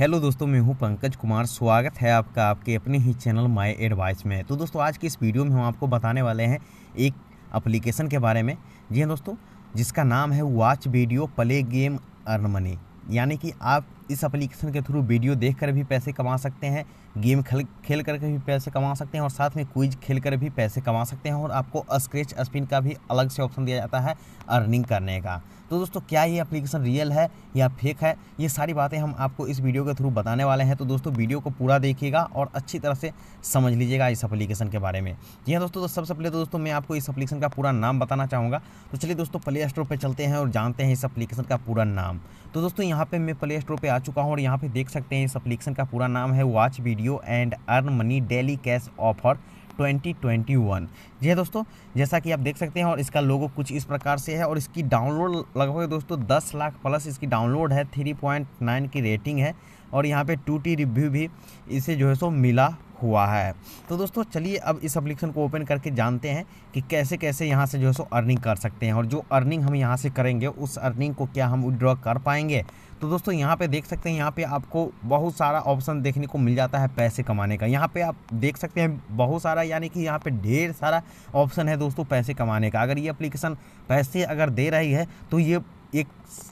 hello दोस्तों मैं हूं पंकज कुमार स्वागत है आपका आपके अपने ही चैनल माय एडवाइस में तो दोस्तों आज की इस वीडियो में हम आपको बताने वाले हैं एक एप्लीकेशन के बारे में जी हाँ दोस्तों जिसका नाम है watch video play game earn money यानी कि आप इस एप्लीकेशन के थ्रू वीडियो देख कर भी पैसे कमा सकते हैं गेम खेल खेल करके भी पैसे कमा सकते हैं और साथ में क्विज खेल कर भी पैसे कमा सकते हैं और आपको स्क्रेच स्पिन का भी अलग से ऑप्शन दिया जाता है अर्निंग करने का तो दोस्तों क्या ये एप्लीकेशन रियल है या फेक है ये सारी बातें हम आपको इस वीडियो के थ्रू बताने वाले हैं तो दोस्तों वीडियो को पूरा देखिएगा और अच्छी तरह से समझ लीजिएगा इस एप्लीकेशन के बारे में जी हाँ दोस्तों तो सबसे पहले तो दोस्तों मैं आपको इस एप्लीकेशन का पूरा नाम बताना चाहूँगा तो चलिए दोस्तों प्ले स्टोर पर चलते हैं और जानते हैं इस अप्लीकेशन का पूरा नाम तो दोस्तों यहाँ पर मैं प्ले स्टोर पर आ चुका हूँ और यहाँ पे देख सकते हैं इस अप्लीकेशन का पूरा नाम है watch video and earn money daily cash offer 2021 जी है हाँ दोस्तों जैसा कि आप देख सकते हैं और इसका लोगो कुछ इस प्रकार से है और इसकी डाउनलोड लगभग दोस्तों 10 लाख प्लस इसकी डाउनलोड है 3.9 की रेटिंग है और यहाँ पे टू रिव्यू भी इसे जो है सो मिला हुआ है तो दोस्तों चलिए अब इस अप्लीकेशन को ओपन करके जानते हैं कि कैसे कैसे यहाँ से जो है सो अर्निंग कर सकते हैं और जो अर्निंग हम यहाँ से करेंगे उस अर्निंग को क्या हम विड्रॉ कर पाएंगे तो दोस्तों यहाँ पे देख सकते हैं यहाँ पे आपको बहुत सारा ऑप्शन देखने को मिल जाता है पैसे कमाने का यहाँ पे आप देख सकते हैं बहुत सारा यानी कि यहाँ पे ढेर सारा ऑप्शन है दोस्तों पैसे कमाने का अगर ये एप्लीकेशन पैसे अगर दे रही है तो ये एक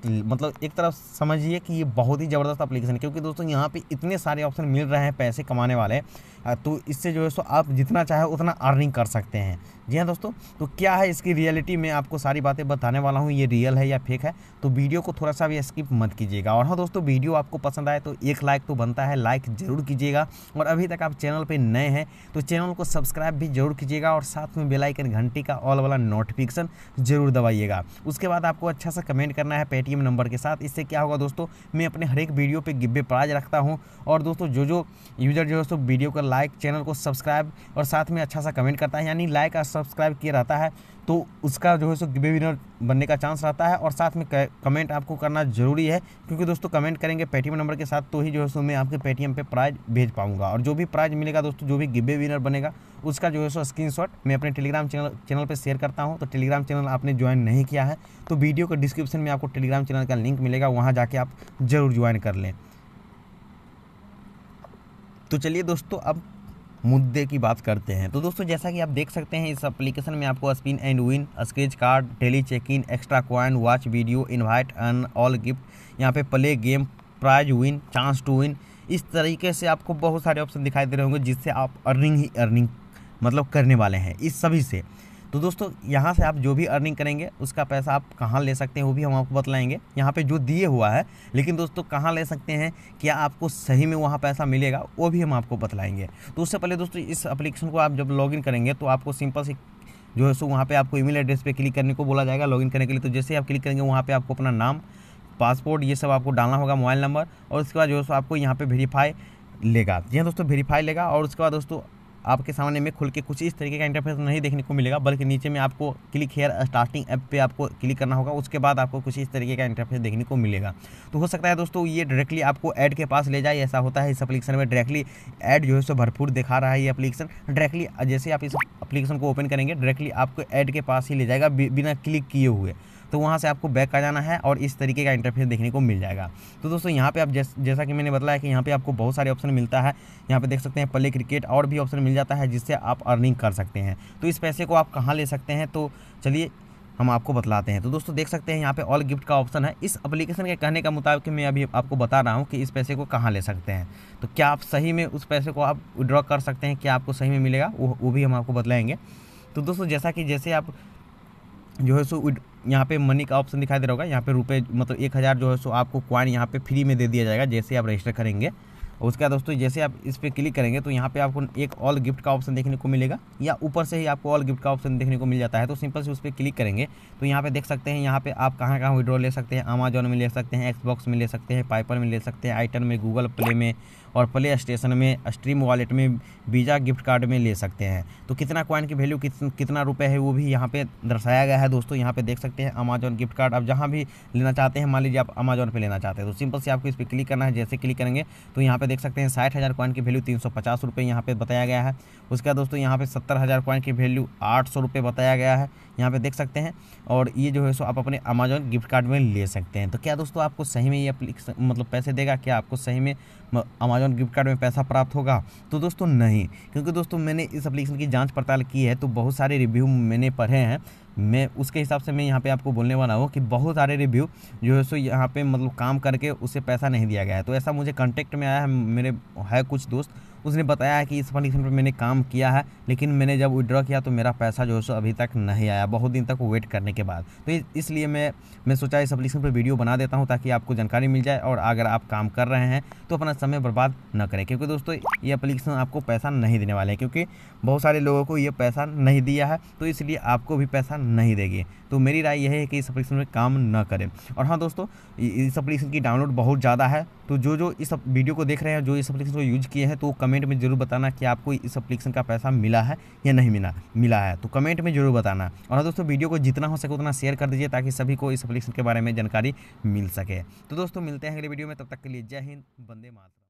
मतलब एक तरफ समझिए कि ये बहुत ही ज़बरदस्त एप्लीकेशन है क्योंकि दोस्तों यहाँ पे इतने सारे ऑप्शन मिल रहे हैं पैसे कमाने वाले तो इससे जो है सो आप जितना चाहे उतना अर्निंग कर सकते हैं जी हाँ दोस्तों तो क्या है इसकी रियलिटी में आपको सारी बातें बताने वाला हूँ ये रियल है या फेक है तो वीडियो को थोड़ा सा भी स्किप मत कीजिएगा और हाँ दोस्तों वीडियो आपको पसंद आए तो एक लाइक तो बनता है लाइक ज़रूर कीजिएगा और अभी तक आप चैनल पर नए हैं तो चैनल को सब्सक्राइब भी ज़रूर कीजिएगा और साथ में बेलाइकन घंटी का ऑल वाला नोटिफिकेशन ज़रूर दबाइएगा उसके बाद आपको अच्छा सा कमेंट पेमेंट करना है पेटीएम नंबर के साथ इससे क्या होगा दोस्तों मैं अपने हर एक वीडियो पे गिब्बे प्राइज रखता हूँ और दोस्तों जो जो यूज़र जो दोस्तों वीडियो का लाइक चैनल को सब्सक्राइब और साथ में अच्छा सा कमेंट करता है यानी लाइक और सब्सक्राइब किया रहता है तो उसका जो है सो गिबे विनर बनने का चांस रहता है और साथ में कमेंट आपको करना ज़रूरी है क्योंकि दोस्तों कमेंट करेंगे पेटीएम नंबर के साथ तो ही जो है सो मैं आपके पेटीएम पे प्राइज भेज पाऊंगा और जो भी प्राइज मिलेगा दोस्तों जो भी गिबे विनर बनेगा उसका जो है सो स्क्रीन मैं अपने टेलीग्राम चैनल चैनल पर शेयर करता हूँ तो टेलीग्राम चैनल आपने ज्वाइन नहीं किया है तो वीडियो के डिस्क्रिप्शन में आपको टेलीग्राम चैनल का लिंक मिलेगा वहाँ जाके आप ज़रूर ज्वाइन कर लें तो चलिए दोस्तों अब मुद्दे की बात करते हैं तो दोस्तों जैसा कि आप देख सकते हैं इस एप्लीकेशन में आपको spin and win scratch card daily check in extra coin watch video invite and all gift यहाँ पे play game prize win chance to win इस तरीके से आपको बहुत सारे ऑप्शन दिखाई दे रहे होंगे जिससे आप अर्निंग ही अर्निंग मतलब करने वाले हैं इस सभी से तो दोस्तों यहाँ से आप जो भी अर्निंग करेंगे उसका पैसा आप कहाँ ले सकते हैं वो भी हम आपको बतलाएंगे यहाँ पे जो दिए हुआ है लेकिन दोस्तों कहाँ ले सकते हैं क्या आपको सही में वहाँ पैसा मिलेगा वो भी हम आपको बतलाएंगे तो उससे पहले दोस्तों इस अप्लीकेशन को आप जब लॉगिन करेंगे तो आपको सिंपल से जो है सो वहाँ पर आपको ईमेल एड्रेस पर क्लिक करने को बोला जाएगा लॉगिन करने के लिए तो जैसे आप क्लिक करेंगे वहाँ पर आपको अपना नाम पासपोर्ट ये सब आपको डालना होगा मोबाइल नंबर और उसके बाद जो है सो आपको यहाँ पर वेरीफाई लेगा जी हाँ दोस्तों वेरीफाई लेगा और उसके बाद दोस्तों आपके सामने में खुल के कुछ इस तरीके का इंटरफेस नहीं देखने को मिलेगा बल्कि नीचे में आपको क्लिक हेयर स्टार्टिंग ऐप पे आपको क्लिक करना होगा उसके बाद आपको कुछ इस तरीके का इंटरफेस देखने को मिलेगा तो हो सकता है दोस्तों ये डायरेक्टली आपको ऐड के पास ले जाए ऐसा होता है इस अपलीकेशन में डायरेक्टली एड जो है सो भरपूर दिखा रहा है ये अपलीकेशन डायरेक्टली जैसे आप इस अपलीकेशन को ओपन करेंगे डायरेक्टली आपको ऐड के पास ही ले जाएगा बिना क्लिक किए हुए तो वहाँ से आपको बैक आ जाना है और इस तरीके का इंटरफेस देखने को मिल जाएगा तो दोस्तों यहाँ पर आप जैस, जैसा कि मैंने बताया कि यहाँ पर आपको बहुत सारे ऑप्शन मिलता है यहाँ पर देख सकते हैं पले क्रिकेट और भी ऑप्शन मिल जाता है जिससे आप अर्निंग कर सकते हैं तो इस पैसे को आप कहाँ ले सकते हैं तो चलिए हम आपको बतलाते हैं तो दोस्तों देख सकते हैं यहाँ पे ऑल गिफ्ट का ऑप्शन है इस एप्लीकेशन के कहने का मुताबिक मैं अभी आपको बता रहा हूँ कि इस पैसे को कहाँ ले सकते हैं तो क्या आप सही में उस पैसे को आप विड्रॉ कर सकते हैं क्या आपको सही में मिलेगा वो वो भी हम आपको बतलाएँगे तो दोस्तों जैसा कि जैसे आप जो है सो यहाँ पे मनी का ऑप्शन दिखाई दे रहा होगा यहाँ पे रुपए मतलब एक हज़ार जो है सो आपको क्वाइन यहाँ पे फ्री में दे दिया जाएगा जैसे आप रजिस्टर करेंगे उसके बाद दोस्तों जैसे आप इस पर क्लिक करेंगे तो यहाँ पे आपको एक ऑल गिफ्ट का ऑप्शन देखने को मिलेगा या ऊपर से ही आपको ऑल गिफ्ट का ऑप्शन देखने को मिल जाता है तो सिंपल से उस पर क्लिक करेंगे तो यहाँ पे देख सकते हैं यहाँ पे आप कहाँ कहाँ विड्रॉ ले सकते हैं अमेजोन में ले सकते हैं एक्सबॉक्स में ले सकते हैं पाइपर में ले सकते हैं आइटन में गूगल प्ले में और प्ले स्टेशन में स्ट्रीम वॉलेट में वीज़ा गिफ्ट कार्ड में ले सकते हैं तो कितना कॉइन की वैल्यू कितना रुपये है वो भी यहाँ पर दर्शाया गया है दोस्तों यहाँ पर देख सकते हैं अमेजोन गिफ्ट कार्ड आप जहाँ भी लेना चाहते हैं मान लीजिए आप अमेजोन पर लेना चाहते हैं तो सिंपल से आपको इस पर क्लिक करना है जैसे क्लिक करेंगे तो यहाँ पर देख सकते हैं साठ हज़ार कॉइन की वैल्यू तीन सौ पचास रुपये यहाँ पर बताया गया है उसके बाद दोस्तों यहाँ पे सत्तर हज़ार कॉइन की वैल्यू आठ सौ रुपये बताया गया है यहाँ पे देख सकते हैं और ये जो है सो आप अपने अमेजोन गिफ्ट कार्ड में ले सकते हैं तो क्या दोस्तों आपको सही में ये मतलब पैसे देगा क्या आपको सही में अमेजोन गिफ्ट कार्ड में पैसा प्राप्त होगा तो दोस्तों नहीं क्योंकि दोस्तों मैंने इस अप्लीकेशन की जाँच पड़ताल की है तो बहुत सारे रिव्यू मैंने पढ़े हैं मैं उसके हिसाब से मैं यहाँ पे आपको बोलने वाला हूँ कि बहुत सारे रिव्यू जो है सो यहाँ पे मतलब काम करके उसे पैसा नहीं दिया गया है तो ऐसा मुझे कॉन्टेक्ट में आया है मेरे है कुछ दोस्त उसने बताया कि इस एप्लीकेशन पर मैंने काम किया है लेकिन मैंने जब विड्रॉ किया तो मेरा पैसा जो है सो अभी तक नहीं आया बहुत दिन तक वेट करने के बाद तो इसलिए मैं मैं सोचा इस अप्लीकेशन पर वीडियो बना देता हूँ ताकि आपको जानकारी मिल जाए और अगर आप काम कर रहे हैं तो अपना समय बर्बाद न करें क्योंकि दोस्तों ये अप्लीकेशन आपको पैसा नहीं देने वाले हैं क्योंकि बहुत सारे लोगों को ये पैसा नहीं दिया है तो इसलिए आपको भी पैसा नहीं देगी तो मेरी राय यह है कि इस अप्लीकेशन में काम न करें और हाँ दोस्तों इस एप्लीकेशन की डाउनलोड बहुत ज़्यादा है तो जो जो इस वीडियो को देख रहे हैं जो इस अपलिकेशन को यूज़ किए हैं तो कमेंट कमेंट में ज़रूर बताना कि आपको इस अप्लीकेशन का पैसा मिला है या नहीं मिला मिला है तो कमेंट में ज़रूर बताना और हाँ दोस्तों वीडियो को जितना हो सके उतना शेयर कर दीजिए ताकि सभी को इस अप्लीकेशन के बारे में जानकारी मिल सके तो दोस्तों मिलते हैं अगले वीडियो में तब तक के लिए जय हिंद बंदे मातरम